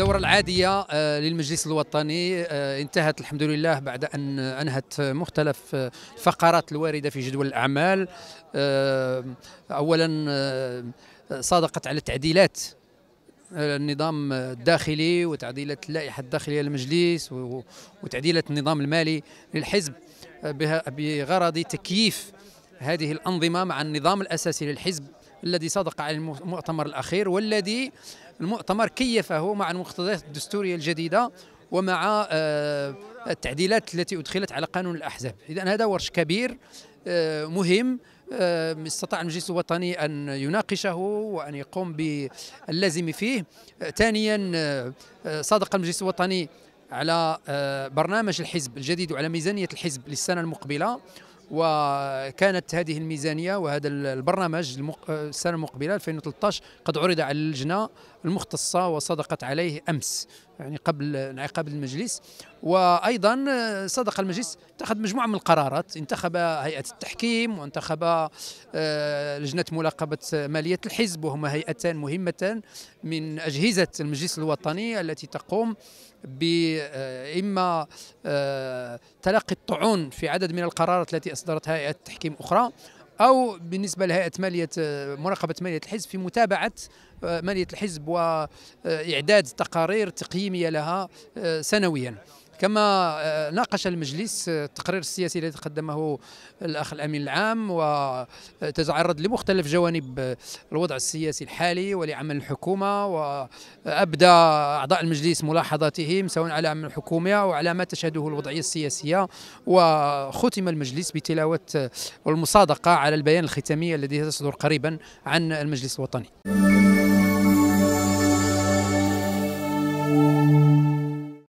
الدورة العادية آه، للمجلس الوطني آه، انتهت الحمد لله بعد أن أنهت مختلف آه، الفقرات الواردة في جدول الأعمال أولا صادقت على تعديلات النظام الداخلي وتعديلات اللائحة الداخلية للمجلس وتعديلات النظام المالي للحزب بغرض تكييف هذه الأنظمة مع النظام الأساسي للحزب الذي صدق على المؤتمر الأخير والذي المؤتمر كيفه مع المقتضيات الدستورية الجديدة ومع آه، التعديلات التي أدخلت على قانون الأحزاب إذا هذا ورش كبير آه، مهم استطاع آه، المجلس الوطني أن يناقشه وأن يقوم باللازم فيه ثانيا صادق المجلس الوطني على برنامج الحزب الجديد وعلى ميزانية الحزب للسنة المقبلة وكانت هذه الميزانيه وهذا البرنامج السنه المقبله 2013 قد عرض على اللجنه المختصه وصدقت عليه امس يعني قبل انعقاد المجلس وايضا صدق المجلس اتخذ مجموعه من القرارات انتخب هيئه التحكيم وانتخب آه، لجنه ملاقبه ماليه الحزب وهما هيئتان مهمتان من اجهزه المجلس الوطني التي تقوم ب آه، اما آه، تلقي الطعون في عدد من القرارات التي اصدرت هيئه تحكيم اخرى او بالنسبه لهيئه ماليه مراقبه ماليه الحزب في متابعه ماليه الحزب واعداد تقارير تقييميه لها آه، سنويا كما آه، ناقش المجلس آه، التقرير السياسي الذي قدمه الاخ الامين العام وتتعرض لمختلف جوانب آه، الوضع السياسي الحالي ولعمل الحكومه وابدى اعضاء المجلس ملاحظاتهم سواء على عمل الحكومه وعلى ما تشهده الوضعيه السياسيه وختم المجلس بتلاوه والمصادقه على البيان الختامي الذي سيصدر قريبا عن المجلس الوطني.